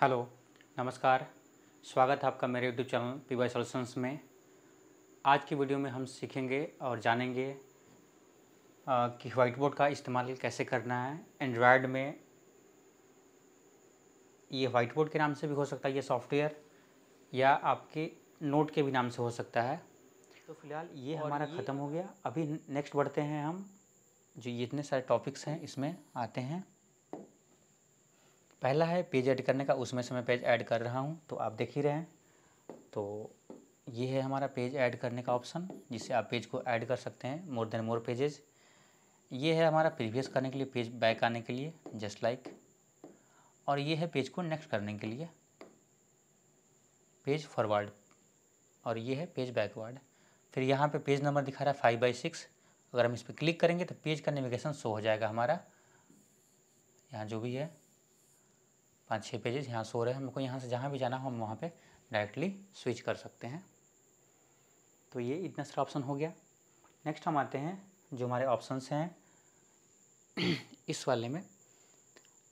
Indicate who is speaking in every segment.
Speaker 1: Hello नमस्कार स्वागत है आपका मेरे YouTube channel P Y solutions में आज की वीडियो में हम सीखेंगे और जानेंगे आ, कि वाइट बोर्ड का इस्तेमाल कैसे करना है एंड्रॉयड में ये वाइट बोर्ड के नाम से भी हो सकता है ये सॉफ्टवेयर या आपके नोट के भी नाम से हो सकता है तो फिलहाल ये हमारा ख़त्म हो गया अभी नेक्स्ट बढ़ते हैं हम जो इतने सारे टॉपिक्स हैं इसमें आते हैं पहला है पेज ऐड करने का उसमें से मैं पेज ऐड कर रहा हूँ तो आप देख ही रहे हैं तो ये है हमारा पेज ऐड करने का ऑप्शन जिससे आप पेज को ऐड कर सकते हैं मोर देन मोर पेजेज ये है हमारा प्रीवियस करने के लिए पेज बैक आने के लिए जस्ट लाइक like. और ये है पेज को नेक्स्ट करने के लिए पेज फॉरवर्ड और ये है पेज बैकवर्ड फिर यहाँ पे पेज नंबर दिखा रहा है फाइव बाई सिक्स अगर हम इस पर क्लिक करेंगे तो पेज का नेविगेशन शो हो जाएगा हमारा यहाँ जो भी है पाँच छः पेजेस यहाँ सो रहे हैं हमको यहाँ से जहाँ भी जाना हो हम वहाँ पे डायरेक्टली स्विच कर सकते हैं तो ये इतना सारा ऑप्शन हो गया नेक्स्ट हम आते हैं जो हमारे ऑप्शंस हैं इस वाले में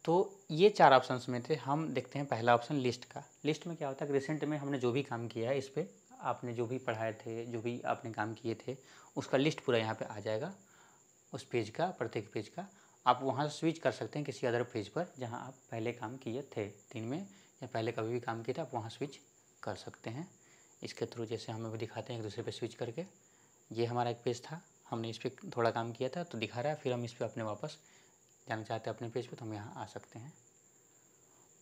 Speaker 1: तो ये चार ऑप्शन में थे हम देखते हैं पहला ऑप्शन लिस्ट का लिस्ट में क्या होता है कि रिसेंट में हमने जो भी काम किया है इस पर आपने जो भी पढ़ाए थे जो भी आपने काम किए थे उसका लिस्ट पूरा यहाँ पे आ जाएगा उस पेज का प्रत्येक पेज का आप वहाँ स्विच कर सकते हैं किसी अदर पेज पर जहाँ आप पहले काम किए थे दिन में या पहले कभी भी काम किए थे आप वहाँ स्विच कर सकते हैं इसके थ्रू जैसे हम अभी दिखाते हैं एक दूसरे पे स्विच करके ये हमारा एक पेज था हमने इस पर थोड़ा काम किया था तो दिखा रहा है फिर हम इस पर अपने वापस जाना चाहते हैं अपने पेज पर तो हम यहाँ आ सकते हैं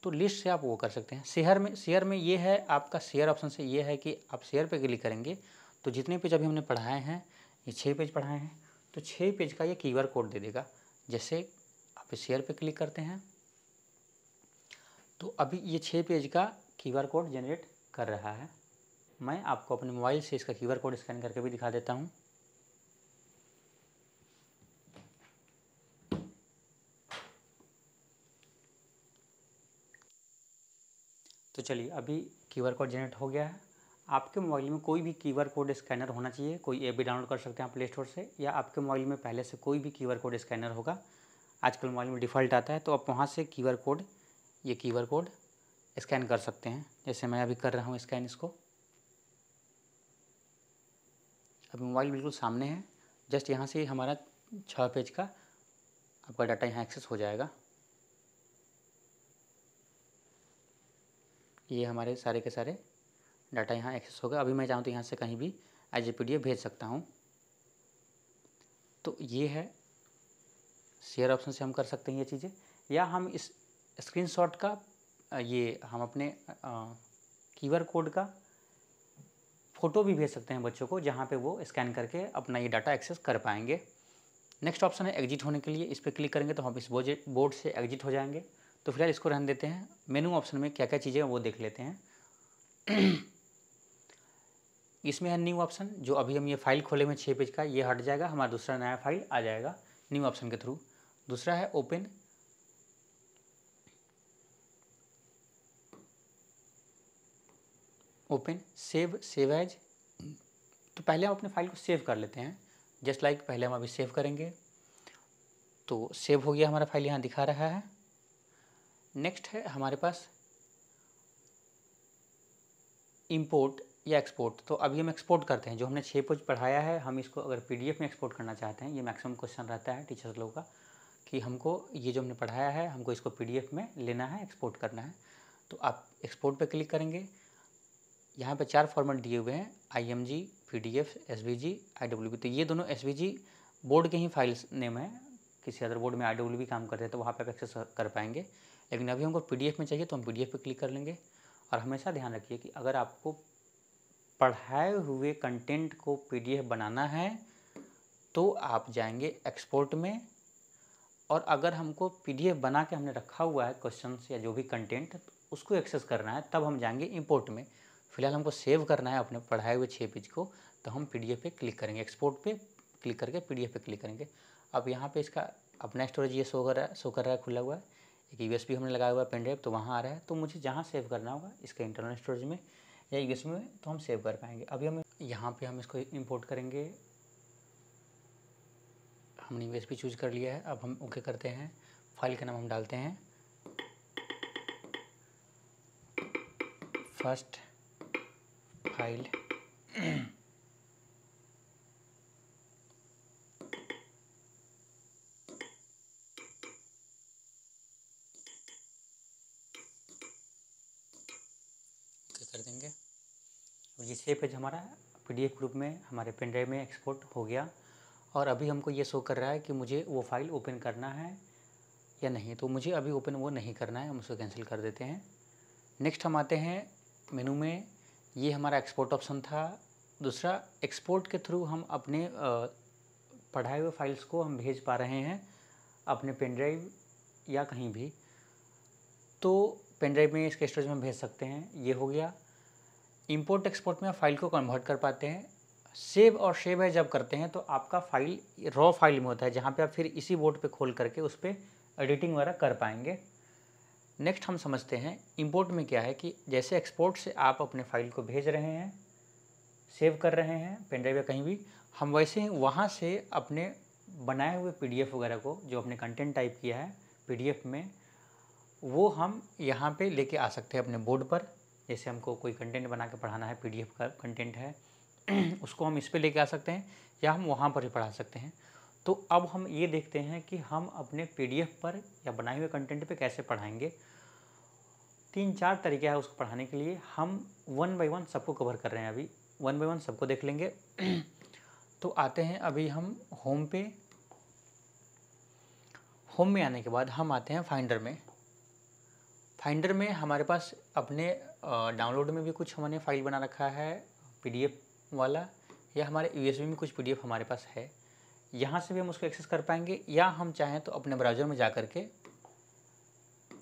Speaker 1: तो लिस्ट से आप वो कर सकते हैं शेयर में शेयर में ये है आपका शेयर ऑप्शन से ये है कि आप शेयर पे क्लिक करेंगे तो जितने पेज अभी हमने पढ़ाए हैं ये छः पेज पढ़ाए हैं तो छः पेज का ये क्यू कोड दे देगा जैसे आप शेयर पे क्लिक करते हैं तो अभी ये छः पेज का क्यू कोड जनरेट कर रहा है मैं आपको अपने मोबाइल से इसका क्यू कोड स्कैन करके भी दिखा देता हूँ तो चलिए अभी क्यू कोड जनरेट हो गया है आपके मोबाइल में कोई भी क्यू कोड स्कैनर होना चाहिए कोई ऐप भी डाउनलोड कर सकते हैं आप प्ले स्टोर से या आपके मोबाइल में पहले से कोई भी क्यू कोड स्कैनर होगा आजकल मोबाइल में डिफ़ॉल्ट आता है तो आप वहाँ से क्यू कोड ये क्यू कोड स्कैन कर सकते हैं जैसे मैं अभी कर रहा हूँ स्कैन इसको अभी मोबाइल बिल्कुल सामने है जस्ट यहाँ से हमारा छः पेज का आपका डाटा यहाँ एक्सेस हो जाएगा ये हमारे सारे के सारे डाटा यहाँ एक्सेस होगा अभी मैं चाहूँ तो यहाँ से कहीं भी एज ए पी भेज सकता हूँ तो ये है शेयर ऑप्शन से हम कर सकते हैं ये चीज़ें या हम इस स्क्रीनशॉट का ये हम अपने कीवर कोड का फ़ोटो भी भेज सकते हैं बच्चों को जहाँ पे वो स्कैन करके अपना ये डाटा एक्सेस कर पाएंगे नेक्स्ट ऑप्शन है एग्जिट होने के लिए इस पर क्लिक करेंगे तो हम इस बोर्ड से एग्जिट हो जाएंगे तो फिलहाल इसको रहने देते हैं मेनू ऑप्शन में क्या क्या चीज़ें वो देख लेते हैं इसमें है न्यू ऑप्शन जो अभी हम ये फाइल खोले हुए छः पेज का ये हट जाएगा हमारा दूसरा नया फाइल आ जाएगा न्यू ऑप्शन के थ्रू दूसरा है open open save save as तो पहले हम अपने फाइल को सेव कर लेते हैं जस्ट लाइक like पहले हम अभी सेव करेंगे तो सेव हो गया हमारा फाइल यहाँ दिखा रहा है नेक्स्ट है हमारे पास इम्पोर्ट या एक्सपोर्ट तो अभी हम एक्सपोर्ट करते हैं जो हमने छः पेज पढ़ाया है हम इसको अगर पी में एक्सपोर्ट करना चाहते हैं ये मैक्सिमम क्वेश्चन रहता है टीचर्स लोगों का कि हमको ये जो हमने पढ़ाया है हमको इसको पी में लेना है एक्सपोर्ट करना है तो आप एक्सपोर्ट पर क्लिक करेंगे यहाँ पर चार फॉर्मेट दिए हुए हैं I M G P D F S V G I W B तो ये दोनों एस वी जी बोर्ड के ही फाइल्स नेम है किसी अदर बोर्ड में आई डब्ल्यू बी काम करते हैं तो वहाँ पर आप एक्सेस कर पाएंगे लेकिन अभी हमको पी डी एफ में चाहिए तो हम पी डी एफ पर क्लिक कर लेंगे और हमेशा ध्यान रखिए कि अगर आपको पढ़ाए हुए कंटेंट को पीडीएफ बनाना है तो आप जाएंगे एक्सपोर्ट में और अगर हमको पीडीएफ बना के हमने रखा हुआ है क्वेश्चन या जो भी कंटेंट तो उसको एक्सेस करना है तब हम जाएंगे इम्पोर्ट में फिलहाल हमको सेव करना है अपने पढ़ाए हुए छः पेज को तो हम पी पे क्लिक करेंगे एक्सपोर्ट पर क्लिक करके पी पे क्लिक करेंगे अब यहाँ पर इसका अपना स्टोरेज ये शो कर रहा है शो कर रहा है खुला हुआ है एक यू हमने लगाया हुआ है पेन ड्राइव तो वहाँ आ रहा है तो मुझे जहाँ सेव करना होगा इसका इंटरनल स्टोरेज में या यूएस में तो हम सेव कर पाएंगे अभी हम यहाँ पे हम इसको इंपोर्ट करेंगे हमने यूएस भी चूज़ कर लिया है अब हम ओके करते हैं फाइल का नाम हम डालते हैं फर्स्ट फाइल और ये छः पेज हमारा पीडीएफ ग्रुप में हमारे पेन ड्राइव में एक्सपोर्ट हो गया और अभी हमको ये शो कर रहा है कि मुझे वो फाइल ओपन करना है या नहीं तो मुझे अभी ओपन वो नहीं करना है हम उसको कैंसिल कर देते हैं नेक्स्ट हम आते हैं मेनू में ये हमारा एक्सपोर्ट ऑप्शन था दूसरा एक्सपोर्ट के थ्रू हम अपने पढ़ाए हुए फाइल्स को हम भेज पा रहे हैं अपने पेन ड्राइव या कहीं भी तो पेन ड्राइव में इसके स्टोरेज में भेज सकते हैं ये हो गया इंपोर्ट एक्सपोर्ट में आप फाइल को कन्वर्ट कर पाते हैं सेव और सेव है जब करते हैं तो आपका फाइल रॉ फाइल में होता है जहाँ पे आप फिर इसी बोर्ड पे खोल करके उस पर एडिटिंग वगैरह कर पाएंगे नेक्स्ट हम समझते हैं इंपोर्ट में क्या है कि जैसे एक्सपोर्ट से आप अपने फाइल को भेज रहे हैं सेव कर रहे हैं पेनड्राइव या कहीं भी हम वैसे ही वहाँ से अपने बनाए हुए पी वगैरह को जो अपने कंटेंट टाइप किया है पी में वो हम यहाँ पर लेके आ सकते हैं अपने बोर्ड पर जैसे हमको कोई कंटेंट बना के पढ़ाना है पी का कंटेंट है उसको हम इस पर लेके आ सकते हैं या हम वहाँ पर भी पढ़ा सकते हैं तो अब हम ये देखते हैं कि हम अपने पी पर या बनाए हुए कंटेंट पर कैसे पढ़ाएंगे तीन चार तरीके हैं उसको पढ़ाने के लिए हम वन बाई वन सबको कवर कर रहे हैं अभी वन बाई वन सबको देख लेंगे तो आते हैं अभी हम होम पे होम में आने के बाद हम आते हैं फाइंडर में फाइंडर में हमारे पास अपने डाउनलोड में भी कुछ हमने फाइल बना रखा है पीडीएफ वाला या हमारे यूएसबी में कुछ पीडीएफ हमारे पास है यहाँ से भी हम उसको एक्सेस कर पाएंगे या हम चाहें तो अपने ब्राउज़र में जा कर के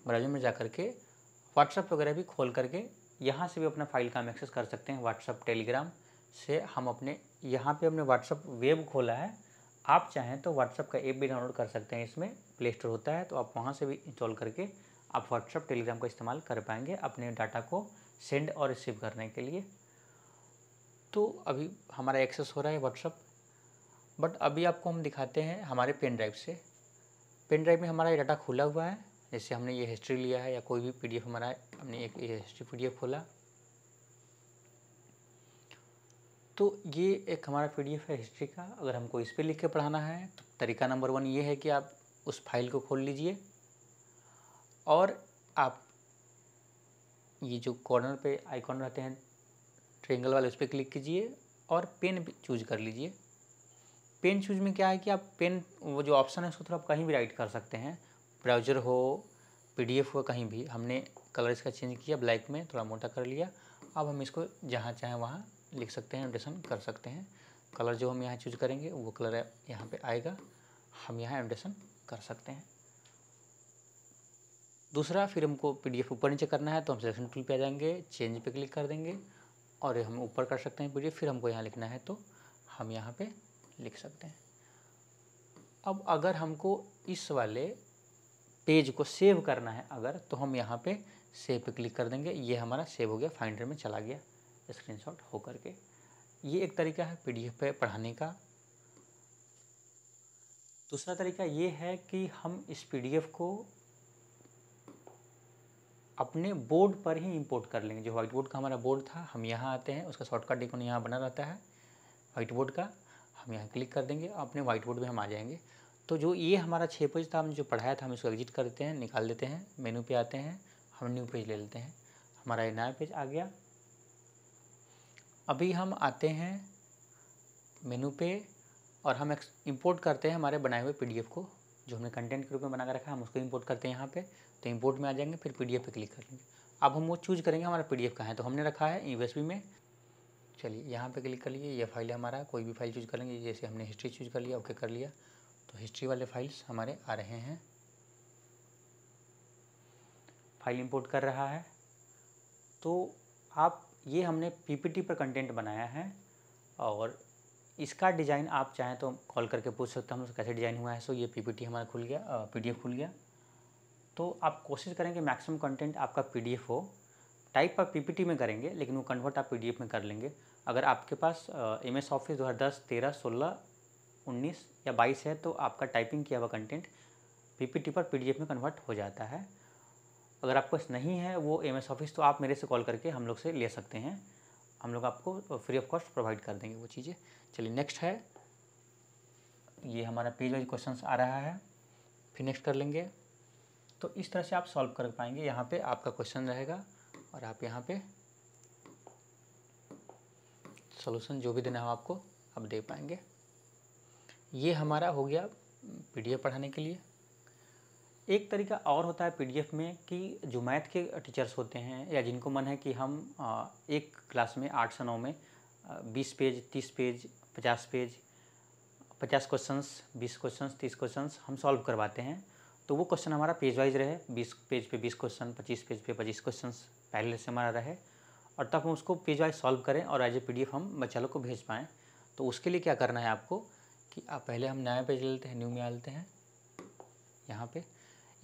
Speaker 1: ब्राउज़र में जा कर के व्हाट्सअप वगैरह भी खोल करके यहाँ से भी अपना फाइल का हम एक्सेस कर सकते हैं व्हाट्सअप टेलीग्राम से हम अपने यहाँ पे हमने व्हाट्सअप वेब खोला है आप चाहें तो व्हाट्सअप का ऐप भी डाउनलोड कर सकते हैं इसमें प्ले स्टोर होता है तो आप वहाँ से भी इंस्टॉल करके आप व्हाट्सअप टेलीग्राम का इस्तेमाल कर पाएंगे अपने डाटा को सेंड और रिसीव करने के लिए तो अभी हमारा एक्सेस हो रहा है व्हाट्सअप बट अभी आपको हम दिखाते हैं हमारे पेन ड्राइव से पेन ड्राइव में हमारा ये डाटा खुला हुआ है जैसे हमने ये हिस्ट्री लिया है या कोई भी पीडीएफ हमारा हमने एक ये हिस्ट्री पीडीएफ खोला तो ये एक हमारा पीडीएफ है हिस्ट्री का अगर हमको इस पर लिख के पढ़ाना है तो तरीका नंबर वन ये है कि आप उस फाइल को खोल लीजिए और आप ये जो कॉर्नर पे आइकॉन रहते हैं ट्रेंगल वाले उस पर क्लिक कीजिए और पेन चूज कर लीजिए पेन चूज में क्या है कि आप पेन वो जो ऑप्शन है उसको थोड़ा आप कहीं भी राइट कर सकते हैं ब्राउजर हो पीडीएफ हो कहीं भी हमने कलर इसका चेंज किया ब्लैक में थोड़ा मोटा कर लिया अब हम इसको जहाँ चाहें वहाँ लिख सकते हैं एनोटेशन कर सकते हैं कलर जो हम यहाँ चूज करेंगे वो कलर यहाँ पर आएगा हम यहाँ एडिशन कर सकते हैं दूसरा फिर हमको पीडीएफ ऊपर नीचे करना है तो हम सिलेक्शन टूल पे आ जाएंगे चेंज पे क्लिक कर देंगे और हम ऊपर कर सकते हैं पीडीएफ फिर हमको यहाँ लिखना है तो हम यहाँ पे लिख सकते हैं अब अगर हमको इस वाले पेज को सेव करना है अगर तो हम यहाँ पे सेव पे क्लिक कर देंगे ये हमारा सेव हो गया फाइंडर में चला गया स्क्रीनशॉट होकर के ये एक तरीका है पीडीएफ पे पढ़ाने का दूसरा तरीका ये है कि हम इस पी को अपने बोर्ड पर ही इंपोर्ट कर लेंगे जो व्हाइट बोर्ड का हमारा बोर्ड था हम यहाँ आते हैं उसका शॉर्टकट इकोन यहाँ बना रहता है व्हाइट बोर्ड का हम यहाँ क्लिक कर देंगे अपने व्हाइट बोर्ड में हम आ जाएंगे तो जो ये हमारा छः पेज था हम जो पढ़ाया था हम इसको एग्जिट कर देते हैं निकाल देते हैं मेनू पे आते हैं हम न्यू पेज ले लेते हैं हमारा ये नया पेज आ गया अभी हम आते हैं मेनू पे और हम इम्पोर्ट करते हैं हमारे बनाए हुए पीडीएफ को जो हमने कंटेंट के रूप में बनाकर रखा है हम उसको इम्पोर्ट करते हैं यहाँ पे तो इम्पोर्ट में आ जाएंगे फिर पी पे क्लिक करेंगे अब हम वो चूज़ करेंगे हमारा पी का है तो हमने रखा है यू में चलिए यहाँ पे क्लिक कर लिए ये फाइल है हमारा कोई भी फाइल चूज कर लेंगे जैसे हमने हिस्ट्री चूज कर लिया ओके कर लिया तो हिस्ट्री वाले फाइल्स हमारे आ रहे हैं फाइल इम्पोर्ट कर रहा है तो आप ये हमने पी पर कंटेंट बनाया है और इसका डिज़ाइन आप चाहें तो कॉल करके पूछ सकते हैं हम कैसे डिज़ाइन हुआ है सो ये पीपीटी हमारा खुल गया पीडीएफ खुल गया तो आप कोशिश करें कि मैक्सिमम कंटेंट आपका पीडीएफ हो टाइप आप पीपीटी में करेंगे लेकिन वो कन्वर्ट आप पीडीएफ में कर लेंगे अगर आपके पास एम एस ऑफिस दो हज़ार दस तेरह सोलह उन्नीस या बाईस है तो आपका टाइपिंग किया हुआ कंटेंट पीपीटी पर पीडीएफ में कन्वर्ट हो जाता है अगर आपको नहीं है वो एम एस ऑफिस तो आप मेरे से कॉल करके हम लोग से ले सकते हैं हम लोग आपको फ्री ऑफ कॉस्ट प्रोवाइड कर देंगे वो चीज़ें चलिए नेक्स्ट है ये हमारा पेज वाइज क्वेश्चन आ रहा है फिर नेक्स्ट कर लेंगे तो इस तरह से आप सॉल्व कर पाएंगे यहाँ पे आपका क्वेश्चन रहेगा और आप यहाँ पे सॉल्यूशन जो भी देना हो आपको आप दे पाएंगे ये हमारा हो गया पीडीएफ पढ़ाने के लिए एक तरीका और होता है पीडीएफ में कि जो मैथ के टीचर्स होते हैं या जिनको मन है कि हम एक क्लास में आठ से नौ में बीस पेज तीस पेज पचास पेज पचास क्वेश्चंस बीस क्वेश्चंस तीस क्वेश्चंस हम सॉल्व करवाते हैं तो वो क्वेश्चन हमारा पेज वाइज रहे बीस पेज पे बीस क्वेश्चन पच्चीस पेज पे पच्चीस क्वेश्चन पहले से हमारा रहे और तब हम उसको पेज वाइज सॉल्व करें और एज ए पी हम बच्चा को भेज पाएँ तो उसके लिए क्या करना है आपको कि आप पहले हम नया पेज लेते हैं न्यू में आ लेते हैं यहाँ पर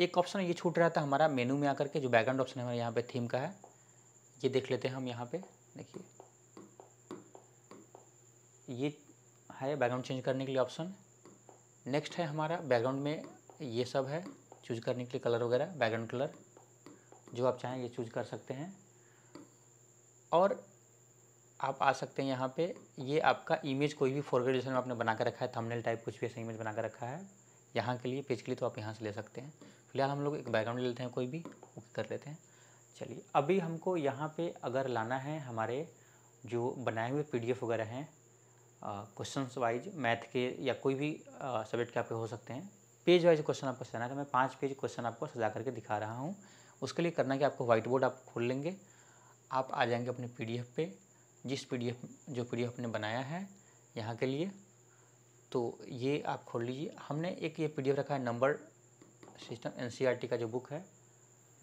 Speaker 1: एक ऑप्शन ये छूट रहा था हमारा मेनू में आकर के जो बैकग्राउंड ऑप्शन है हमारे यहाँ पे थीम का है ये देख लेते हैं हम यहाँ पे देखिए ये है बैकग्राउंड चेंज करने के लिए ऑप्शन नेक्स्ट है हमारा बैकग्राउंड में ये सब है चूज करने के लिए कलर वगैरह बैकग्राउंड कलर जो आप चाहें ये चूज कर सकते हैं और आप आ सकते हैं यहाँ पे ये आपका इमेज कोई भी फोरग्रेडेशन में आपने बना कर रखा है थंबनेल टाइप कुछ भी ऐसा इमेज बना कर रखा है यहाँ के लिए पेज के लिए तो आप यहाँ से ले सकते हैं फिलहाल हम लोग एक बैकग्राउंड ले लेते हैं कोई भी ओके कर लेते हैं चलिए अभी हमको यहाँ पे अगर लाना है हमारे जो बनाए हुए पीडीएफ वगैरह हैं क्वेश्चन वाइज मैथ के या कोई भी सब्जेक्ट के आपके हो सकते हैं पेज वाइज क्वेश्चन आपको सजाना है तो मैं पाँच पेज क्वेश्चन आपको सजा करके दिखा रहा हूँ उसके लिए करना कि आपको व्हाइट बोर्ड आप खोल लेंगे आप आ जाएंगे अपने पीडीएफ पे जिस पीडीएफ जो पीडीएफ आपने बनाया है यहाँ के लिए तो ये आप खोल लीजिए हमने एक ये पीडीएफ रखा है नंबर सिस्टम एनसीईआरटी का जो बुक है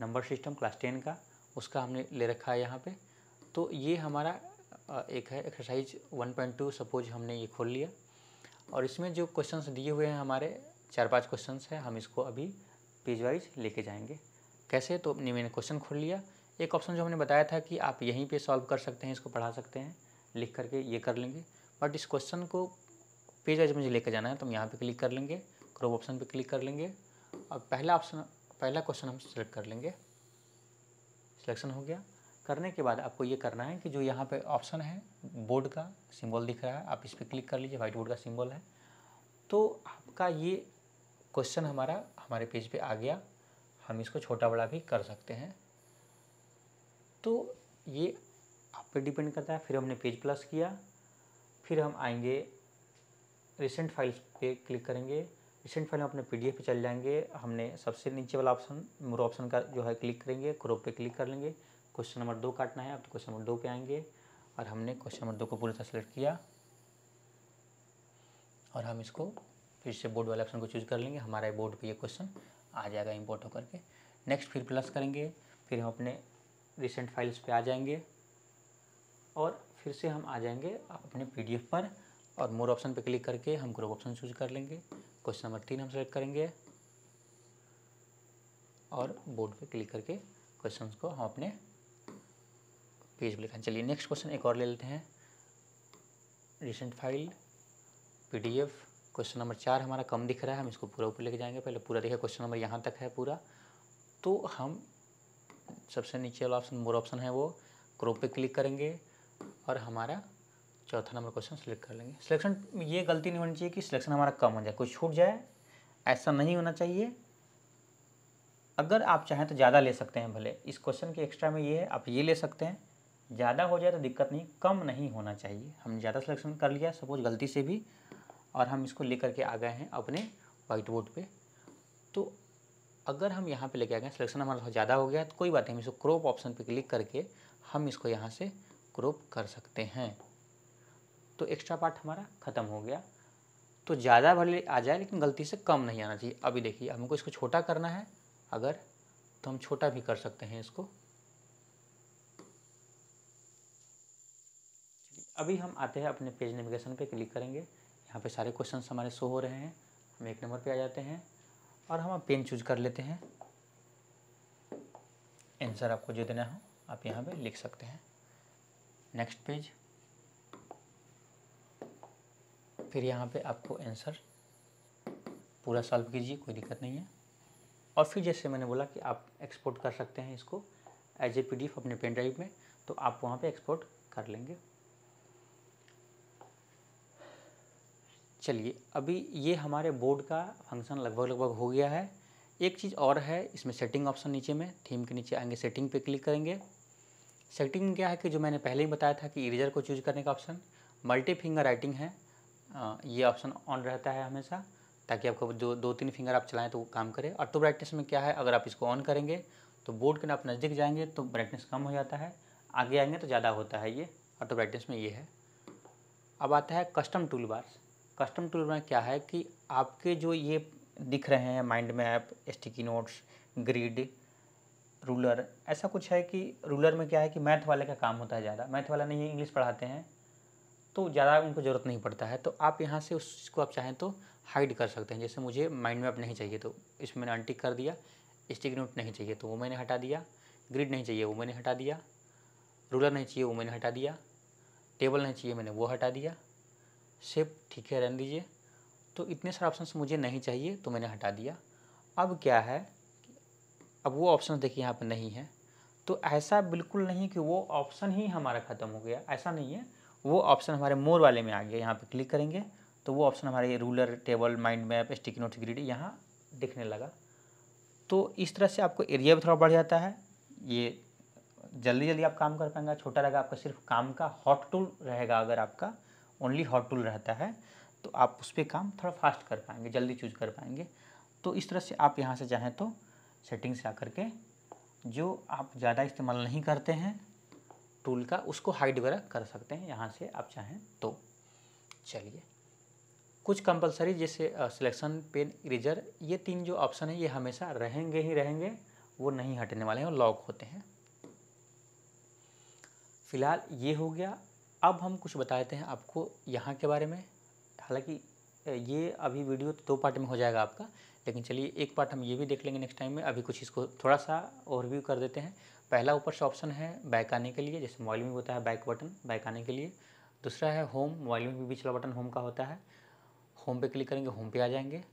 Speaker 1: नंबर सिस्टम क्लास टेन का उसका हमने ले रखा है यहाँ पे तो ये हमारा एक है एक्सरसाइज 1.2 सपोज हमने ये खोल लिया और इसमें जो क्वेश्चंस दिए हुए हैं हमारे चार पांच क्वेश्चंस हैं हम इसको अभी पेज वाइज लेके जाएंगे कैसे तो अपनी मैंने क्वेश्चन खोल लिया एक ऑप्शन जो हमने बताया था कि आप यहीं पे सॉल्व कर सकते हैं इसको पढ़ा सकते हैं लिख करके ये कर लेंगे बट इस क्वेश्चन को पेज वाइज मुझे लेकर जाना है तो हम यहाँ पर क्लिक कर लेंगे क्रोप ऑप्शन पर क्लिक कर लेंगे और पहला ऑप्शन पहला क्वेश्चन हम सिलेक्ट कर लेंगे सिलेक्शन हो गया करने के बाद आपको ये करना है कि जो यहाँ पे ऑप्शन है बोर्ड का सिंबल दिख रहा है आप इस पर क्लिक कर लीजिए व्हाइट बोर्ड का सिंबल है तो आपका ये क्वेश्चन हमारा हमारे पेज पे आ गया हम इसको छोटा बड़ा भी कर सकते हैं तो ये आप पे डिपेंड करता है फिर हमने पेज प्लस किया फिर हम आएंगे रिसेंट फाइल्स पे क्लिक करेंगे रिसेंट फाइल में अपने पी पे चल जाएंगे हमने सबसे नीचे वाला ऑप्शन मोर ऑप्शन का जो है क्लिक करेंगे क्रोप पे क्लिक कर लेंगे क्वेश्चन नंबर दो काटना है अब तो क्वेश्चन नंबर दो पे आएंगे और हमने क्वेश्चन नंबर दो को पूरी तरह सेलेक्ट किया और हम इसको फिर से बोर्ड वाले ऑप्शन को चूज कर लेंगे हमारा बोर्ड पर यह क्वेश्चन आ जाएगा इम्पोर्ट होकर के नेक्स्ट फिर प्लस करेंगे फिर हम अपने रिसेंट फाइल्स पर आ जाएंगे और फिर से हम आ जाएंगे अपने एफ पर और मोर ऑप्शन पे क्लिक करके हम ग्रुप ऑप्शन चूज कर लेंगे क्वेश्चन नंबर तीन हम सेलेक्ट करेंगे और बोर्ड पे क्लिक करके क्वेश्चन को हम अपने पेज पर लिखा चलिए नेक्स्ट क्वेश्चन एक और ले लेते हैं recent file PDF question number चार हमारा कम दिख रहा है हम इसको पूरा ऊपर लेके जाएंगे पहले पूरा देखिए क्वेश्चन नंबर यहाँ तक है पूरा तो हम सबसे नीचे वाला ऑप्शन मोर ऑप्शन है वो क्रोप पे क्लिक करेंगे और हमारा चौथा नंबर क्वेश्चन सिलेक्ट कर लेंगे सिलेक्शन ये गलती नहीं होनी चाहिए कि सिलेक्शन हमारा कम हो जाए कुछ छूट जाए ऐसा नहीं होना चाहिए अगर आप चाहें तो ज़्यादा ले सकते हैं भले इस क्वेश्चन के एक्स्ट्रा में ये है आप ये ले सकते हैं ज़्यादा हो जाए तो दिक्कत नहीं कम नहीं होना चाहिए हम ज़्यादा सिलेक्शन कर लिया सपोज गलती से भी और हम इसको लेकर के आ गए हैं अपने वाइट बोर्ड पे तो अगर हम यहाँ पे लेके आ गए सिलेक्शन हमारा ज़्यादा हो गया तो कोई बात नहीं हम इसको क्रॉप ऑप्शन पे क्लिक करके हम इसको यहाँ से क्रोप कर सकते हैं तो एक्स्ट्रा पार्ट हमारा ख़त्म हो गया तो ज़्यादा भले आ जाए लेकिन गलती से कम नहीं आना चाहिए अभी देखिए हमको इसको छोटा करना है अगर तो हम छोटा भी कर सकते हैं इसको अभी हम आते हैं अपने पेज नेविगेशन पे क्लिक करेंगे यहाँ पे सारे क्वेश्चन हमारे शो हो रहे हैं हम एक नंबर पे आ जाते हैं और हम पेन चूज कर लेते हैं आंसर आपको जो देना हो आप यहाँ पे लिख सकते हैं नेक्स्ट पेज फिर यहाँ पे आपको आंसर पूरा सॉल्व कीजिए कोई दिक्कत नहीं है और फिर जैसे मैंने बोला कि आप एक्सपोर्ट कर सकते हैं इसको एज ए पी अपने पेन ड्राइव में तो आप वहाँ पे एक्सपोर्ट कर लेंगे चलिए अभी ये हमारे बोर्ड का फंक्शन लगभग लगभग हो गया है एक चीज़ और है इसमें सेटिंग ऑप्शन नीचे में थीम के नीचे आएंगे सेटिंग पे क्लिक करेंगे सेटिंग क्या है कि जो मैंने पहले ही बताया था कि इरेजर को चूज करने का ऑप्शन मल्टी फिंगर राइटिंग है ये ऑप्शन ऑन रहता है हमेशा ताकि आपको जो दो तीन फिंगर आप चलाएं तो वो काम करे ऑटो तो ब्राइटनेस में क्या है अगर आप इसको ऑन करेंगे तो बोर्ड के आप नज़दीक जाएंगे तो ब्राइटनेस कम हो जाता है आगे आएंगे तो ज़्यादा होता है ये ऑटो तो ब्राइटनेस में ये है अब आता है custom tool bar custom tool bar क्या है कि आपके जो ये दिख रहे हैं mind map sticky notes grid ruler ऐसा कुछ है कि रूलर में क्या है कि मैथ वाले का काम होता है ज़्यादा मैथ वाला नहीं इंग्लिश पढ़ाते हैं तो ज़्यादा उनको ज़रूरत नहीं पड़ता है तो आप यहाँ से उस चीज़ को आप चाहें तो हाइड कर सकते हैं जैसे मुझे माइंड मैप नहीं चाहिए तो इसमें मैंने अनटिक कर दिया स्टिक नोट नहीं चाहिए तो वो मैंने हटा दिया ग्रिड नहीं चाहिए वो मैंने हटा दिया रूलर नहीं चाहिए वो मैंने हटा दिया टेबल नहीं चाहिए मैंने वो हटा दिया सेप ठीक है रहने दीजिए तो इतने सारे ऑप्शन मुझे नहीं चाहिए तो मैंने हटा दिया अब क्या है अब वो ऑप्शन देखिए यहाँ पर नहीं है तो ऐसा बिल्कुल नहीं कि वो ऑप्शन ही हमारा ख़त्म हो गया ऐसा नहीं है वो ऑप्शन हमारे मोर वाले में आ गया यहाँ पर क्लिक करेंगे तो वो ऑप्शन हमारे ruler table mind map stick note grid यहाँ दिखने लगा तो इस तरह से आपको एरिया भी थोड़ा बढ़ जाता है ये जल्दी जल्दी आप काम कर पाएंगे छोटा रहेगा आपका सिर्फ काम का हॉट टूल रहेगा अगर आपका ओनली हॉट टूल रहता है तो आप उस पर काम थोड़ा फास्ट कर पाएंगे जल्दी चूज कर पाएंगे तो इस तरह से आप यहाँ से चाहें तो सेटिंग से आकर के जो आप ज़्यादा इस्तेमाल नहीं करते हैं टूल का उसको हाइड वगैरह कर सकते हैं यहाँ से आप चाहें तो चलिए कुछ कंपलसरी जैसे सिलेक्शन पेन इरेजर ये तीन जो ऑप्शन है ये हमेशा रहेंगे ही रहेंगे वो नहीं हटने वाले हैं और लॉक होते हैं फिलहाल ये हो गया अब हम कुछ बता देते हैं आपको यहाँ के बारे में हालांकि ये अभी वीडियो तो दो पार्ट में हो जाएगा आपका लेकिन चलिए एक पार्ट हम ये भी देख लेंगे नेक्स्ट टाइम में अभी कुछ इसको थोड़ा सा ओवरव्यू कर देते हैं पहला ऊपर से ऑप्शन है बैक आने के लिए जैसे मोबाइल में होता है बैक बटन बैक आने के लिए दूसरा है होम मोबाइल में भी पिछला बटन होम का होता है होम पे क्लिक करेंगे होम पे आ जाएंगे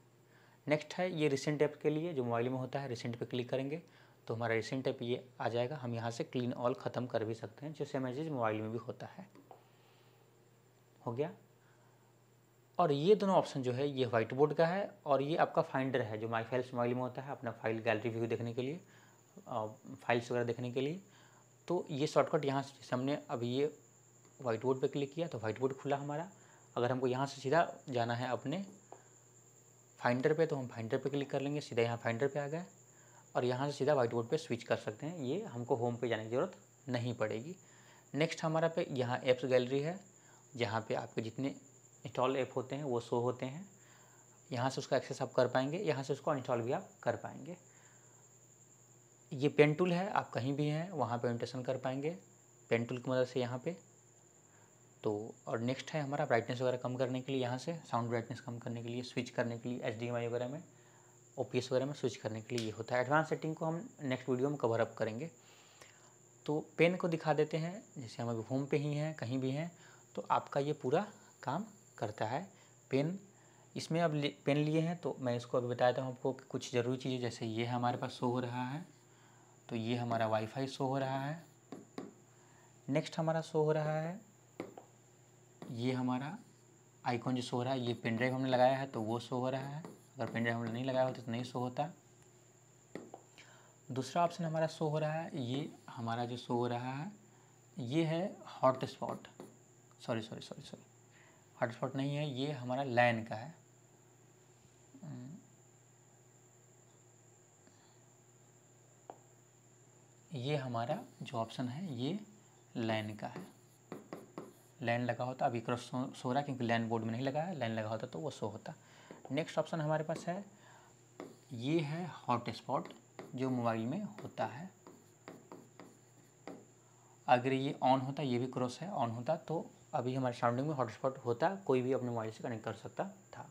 Speaker 1: नेक्स्ट है ये रिसेंट ऐप के लिए जो मोबाइल में होता है रिसेंट पे क्लिक करेंगे तो हमारा रिसेंट ऐप ये आ जाएगा हम यहाँ से क्लीन ऑल ख़त्म कर भी सकते हैं जो मैसेज मोबाइल में भी होता है हो गया और ये दोनों ऑप्शन जो है ये व्हाइट बोर्ड का है और ये आपका फाइंडर है जो माई फाइल्स मोबाइल में होता है अपना फाइल गैलरी व्यू देखने के लिए फाइल्स वगैरह देखने के लिए तो ये शॉर्टकट यहाँ से हमने अभी ये वाइट बोर्ड पर क्लिक किया तो वाइट बोर्ड खुला हमारा अगर हमको यहाँ से सीधा जाना है अपने फाइंडर पे तो हम फाइंडर पे क्लिक कर लेंगे सीधा यहाँ फाइंडर पे आ गए और यहाँ से सीधा वाइट बोर्ड पर स्विच कर सकते हैं ये हमको होम पे जाने की ज़रूरत नहीं पड़ेगी नेक्स्ट हमारा पे यहाँ ऐप्स गैलरी है जहाँ पे आपके जितने इंस्टॉल ऐप होते हैं वो शो होते हैं यहाँ से उसका एक्सेस आप कर पाएंगे यहाँ से उसको इंस्टॉल भी आप कर पाएंगे ये पेन टूल है आप कहीं भी हैं वहाँ पे ओरिएंटेशन कर पाएंगे पेन टूल की मदद से यहाँ पे तो और नेक्स्ट है हमारा ब्राइटनेस वगैरह कम करने के लिए यहाँ से साउंड ब्राइटनेस कम करने के लिए स्विच करने के लिए एच वगैरह में ओ वगैरह में स्विच करने के लिए ये होता है एडवांस सेटिंग को हम नेक्स्ट वीडियो में कवर अप करेंगे तो पेन को दिखा देते हैं जैसे हम अभी होम पे ही हैं कहीं भी हैं तो आपका ये पूरा काम करता है पेन इसमें अब पेन लिए हैं तो मैं इसको अभी बताया था आपको कुछ ज़रूरी चीज़ें जैसे ये हमारे पास शो हो रहा है तो ये हमारा वाईफाई शो हो रहा है नेक्स्ट हमारा शो हो रहा है ये हमारा आइकॉन जो शो हो रहा है ये पेन ड्राइव हमने लगाया है तो वो शो हो रहा है अगर पेन ड्राइव हमने नहीं लगाया होता तो नहीं शो होता दूसरा ऑप्शन हमारा शो हो रहा है ये हमारा जो शो हो रहा है ये है hotspot sorry sorry sorry sorry hotspot नहीं है ये हमारा लैन का है ये हमारा जो ऑप्शन है ये लाइन का है लाइन लगा होता अभी क्रॉस सो, सो रहा क्योंकि लाइन बोर्ड में नहीं लगा है लाइन लगा होता तो वो सो होता नेक्स्ट ऑप्शन हमारे पास है ये है हॉट स्पॉट जो मोबाइल में होता है अगर ये ऑन होता ये भी क्रॉस है ऑन होता तो अभी हमारे सराउंडिंग में हॉटस्पॉट होता कोई भी अपने मोबाइल से कनेक्ट कर सकता था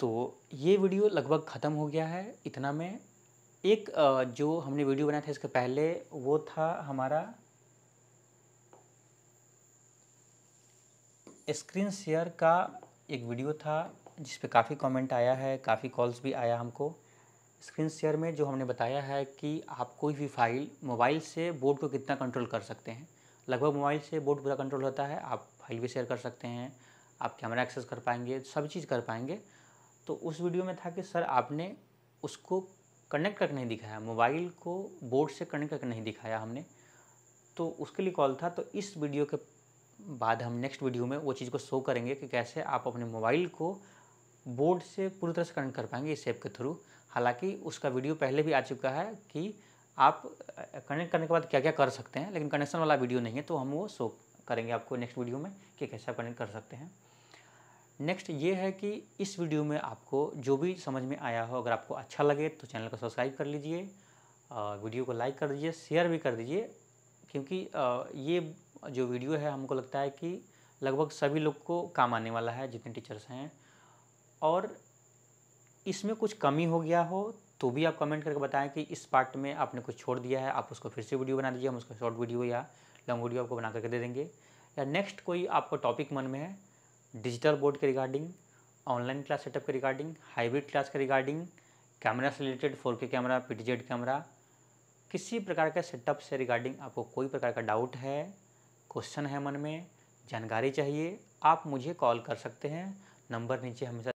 Speaker 1: तो ये वीडियो लगभग ख़त्म हो गया है इतना में एक जो हमने वीडियो बनाया था इसके पहले वो था हमारा स्क्रीन शेयर का एक वीडियो था जिस पे काफ़ी कमेंट आया है काफ़ी कॉल्स भी आया हमको स्क्रीन शेयर में जो हमने बताया है कि आप कोई भी फाइल मोबाइल से बोर्ड को कितना कंट्रोल कर सकते हैं लगभग मोबाइल से बोर्ड पूरा कंट्रोल होता है आप फाइल भी शेयर कर सकते हैं आप कैमरा एक्सेस कर पाएंगे सब चीज़ कर पाएंगे तो उस वीडियो में था कि सर आपने उसको कनेक्ट करके नहीं दिखाया मोबाइल को बोर्ड से कनेक्ट करके नहीं दिखाया हमने तो उसके लिए कॉल था तो इस वीडियो के बाद हम नेक्स्ट वीडियो में वो चीज़ को शो करेंगे कि कैसे आप अपने मोबाइल को बोर्ड से पूरी तरह से कनेक्ट कर पाएंगे इस ऐप के थ्रू हालांकि उसका वीडियो पहले भी आ चुका है कि आप कनेक्ट करने के बाद क्या क्या कर सकते हैं लेकिन कनेक्शन वाला वीडियो नहीं है तो हम वो शो करेंगे आपको नेक्स्ट वीडियो में कि कैसे आप कनेक्ट कर सकते हैं नेक्स्ट ये है कि इस वीडियो में आपको जो भी समझ में आया हो अगर आपको अच्छा लगे तो चैनल को सब्सक्राइब कर लीजिए वीडियो को लाइक कर दीजिए शेयर भी कर दीजिए क्योंकि ये जो वीडियो है हमको लगता है कि लगभग सभी लोग को काम आने वाला है जितने टीचर्स हैं और इसमें कुछ कमी हो गया हो तो भी आप कमेंट करके बताएं कि इस पार्ट में आपने कुछ छोड़ दिया है आप उसको फिर से वीडियो बना दीजिए हम उसको शॉर्ट वीडियो या लॉन्ग वीडियो आपको बना करके दे देंगे या नेक्स्ट कोई आपको टॉपिक मन में है डिजिटल बोर्ड के रिगार्डिंग ऑनलाइन क्लास सेटअप के रिगार्डिंग हाइब्रिड क्लास के रिगार्डिंग कैमरा से related four K camera P camera किसी प्रकार के सेटअप से रिगार्डिंग आपको कोई प्रकार का डाउट है क्वेश्चन है मन में जानकारी चाहिए आप मुझे कॉल कर सकते हैं नंबर नीचे हमेशा